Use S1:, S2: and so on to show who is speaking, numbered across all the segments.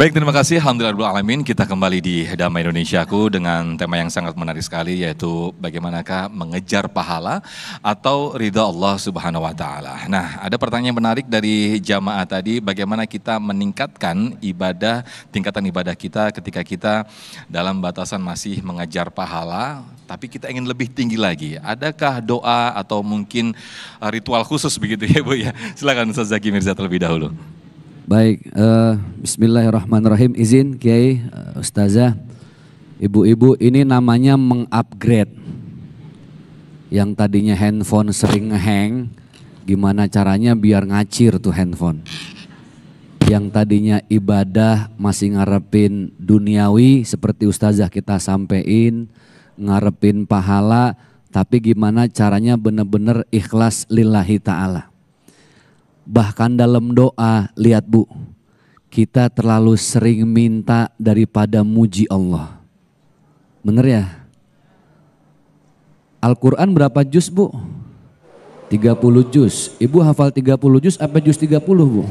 S1: Baik, terima kasih. Alhamdulillah alamin. Kita kembali di Damai Indonesiaku dengan tema yang sangat menarik sekali yaitu bagaimanakah mengejar pahala atau ridha Allah Subhanahu wa taala. Nah, ada pertanyaan menarik dari jamaah tadi, bagaimana kita meningkatkan ibadah, tingkatan ibadah kita ketika kita dalam batasan masih mengejar pahala tapi kita ingin lebih tinggi lagi. Adakah doa atau mungkin uh, ritual khusus begitu ya Bu ya? Silakan Ustaz Zaki Mirza terlebih dahulu.
S2: Baik, uh, bismillahirrahmanirrahim. Izin Kiai, uh, Ustazah, ibu-ibu, ini namanya mengupgrade. Yang tadinya handphone sering ngehang, gimana caranya biar ngacir tuh handphone. Yang tadinya ibadah masih ngarepin duniawi seperti Ustazah kita sampein, ngarepin pahala, tapi gimana caranya benar-benar ikhlas lillahi ta'ala Bahkan dalam doa, lihat Bu, kita terlalu sering minta daripada muji Allah. Benar ya? Al-Quran berapa juz Bu? 30 juz. Ibu hafal 30 juz apa juz 30 Bu?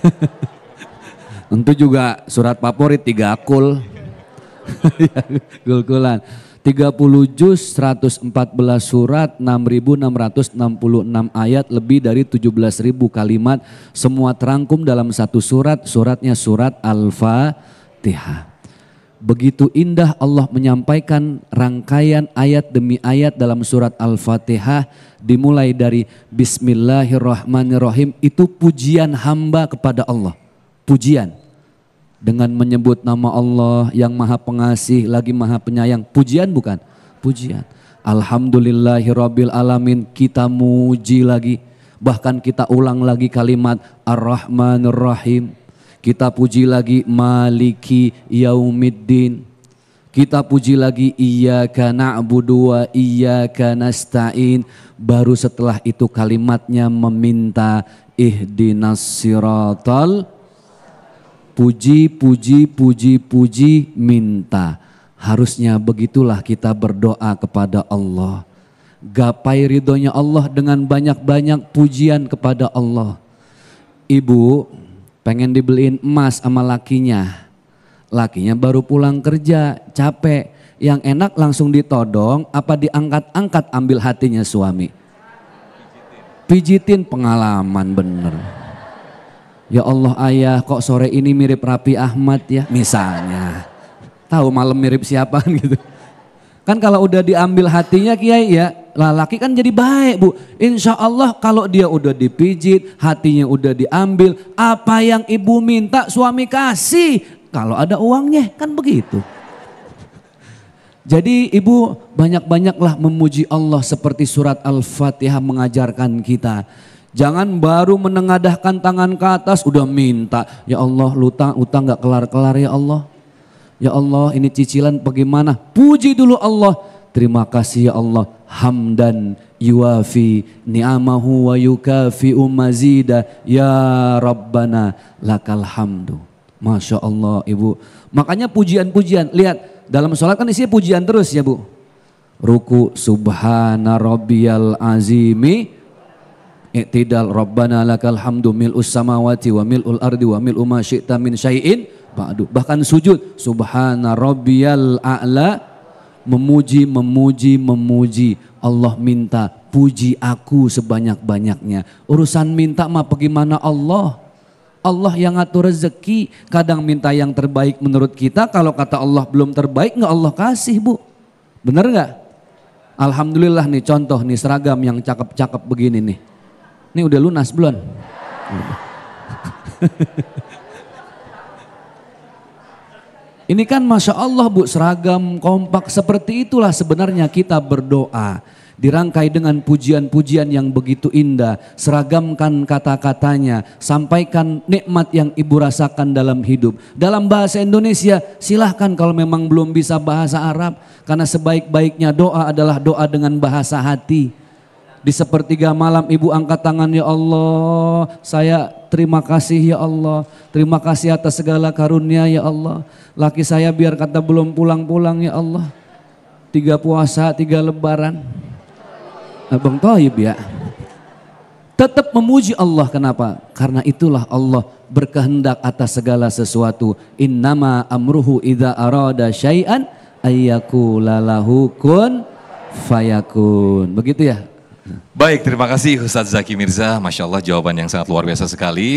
S2: Tentu juga surat favorit tiga akul. Iya, gul-gulan. 30 juz, 114 surat, 6666 ayat, lebih dari 17.000 kalimat, semua terangkum dalam satu surat, suratnya surat Al-Fatihah. Begitu indah Allah menyampaikan rangkaian ayat demi ayat dalam surat Al-Fatihah dimulai dari Bismillahirrahmanirrahim itu pujian hamba kepada Allah. Pujian dengan menyebut nama Allah yang maha pengasih lagi maha penyayang. Pujian bukan? Pujian. Alhamdulillahirabbil alamin kita muji lagi. Bahkan kita ulang lagi kalimat Ar-Rahmanir Rahim. Kita puji lagi Maliki Yaumiddin. Kita puji lagi Iyyaka na'budu wa Iyyaka nasta'in. Baru setelah itu kalimatnya meminta ihdinas siratal puji, puji, puji, puji, minta. Harusnya begitulah kita berdoa kepada Allah. Gapai ridhonya Allah dengan banyak-banyak pujian kepada Allah. Ibu pengen dibeliin emas sama lakinya. Lakinya baru pulang kerja, capek. Yang enak langsung ditodong, apa diangkat-angkat ambil hatinya suami. Pijitin pengalaman bener. Ya Allah ayah kok sore ini mirip Rapi Ahmad ya misalnya. Tahu malam mirip siapa gitu. Kan kalau udah diambil hatinya kiai ya, laki kan jadi baik bu. Insya Allah kalau dia udah dipijit, hatinya udah diambil, apa yang ibu minta suami kasih. Kalau ada uangnya kan begitu. Jadi ibu banyak-banyaklah memuji Allah seperti surat Al-Fatihah mengajarkan kita. Jangan baru menengadahkan tangan ke atas udah minta, ya Allah utang, utang nggak kelar-kelar ya Allah. Ya Allah ini cicilan bagaimana? Puji dulu Allah. Terima kasih ya Allah. Hamdan yuafi ni'amahu wa yukafi umazida ya Rabbana lakal hamdu. Masya Allah ibu. Makanya pujian-pujian. Lihat dalam sholat kan isinya pujian terus ya bu. Ruku subhana rabbiyal azimi i'tidal rabbana lakal hamdu mil'us samawati wa mil'ul ardi wa mil'u ma syi'ta min syai'in ba'du bahkan sujud subhana rabbiyal a'la memuji memuji memuji Allah minta puji aku sebanyak-banyaknya urusan minta mah bagaimana Allah Allah yang ngatur rezeki kadang minta yang terbaik menurut kita kalau kata Allah belum terbaik nggak Allah kasih bu bener nggak Alhamdulillah nih contoh nih seragam yang cakep-cakep begini nih ini udah lunas belum? Ini kan Masya Allah bu seragam kompak seperti itulah sebenarnya kita berdoa. Dirangkai dengan pujian-pujian yang begitu indah. Seragamkan kata-katanya. Sampaikan nikmat yang ibu rasakan dalam hidup. Dalam bahasa Indonesia silahkan kalau memang belum bisa bahasa Arab. Karena sebaik-baiknya doa adalah doa dengan bahasa hati di sepertiga malam ibu angkat tangan ya Allah. Saya terima kasih ya Allah. Terima kasih atas segala karunia ya Allah. Laki saya biar kata belum pulang-pulang ya Allah. Tiga puasa, tiga lebaran. Abang toib ya. Tetap memuji Allah kenapa? Karena itulah Allah berkehendak atas segala sesuatu. Innama amruhu idza arada syai'an ayyakulalahu kun fayakun. Begitu ya
S1: Baik, terima kasih Ustadz Zaki Mirza. Masya Allah jawaban yang sangat luar biasa sekali.